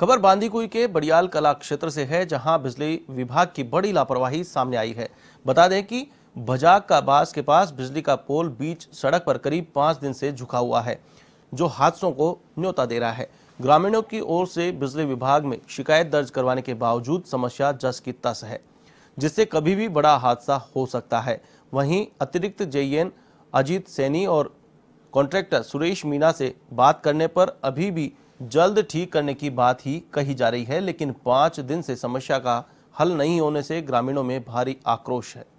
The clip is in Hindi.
खबर बांदीकुई के बड़ियाल कला क्षेत्र से है जहां बिजली विभाग की बड़ी लापरवाही सामने आई है बता दें कि भजाक का बास के पास बिजली का पोल बीच सड़क पर करीब पांच दिन से झुका हुआ है जो हादसों को न्योता दे रहा है ग्रामीणों की ओर से बिजली विभाग में शिकायत दर्ज करवाने के बावजूद समस्या जस की तस है जिससे कभी भी बड़ा हादसा हो सकता है वहीं अतिरिक्त जेएन अजीत सैनी और कॉन्ट्रैक्टर सुरेश मीना से बात करने पर अभी भी जल्द ठीक करने की बात ही कही जा रही है लेकिन पांच दिन से समस्या का हल नहीं होने से ग्रामीणों में भारी आक्रोश है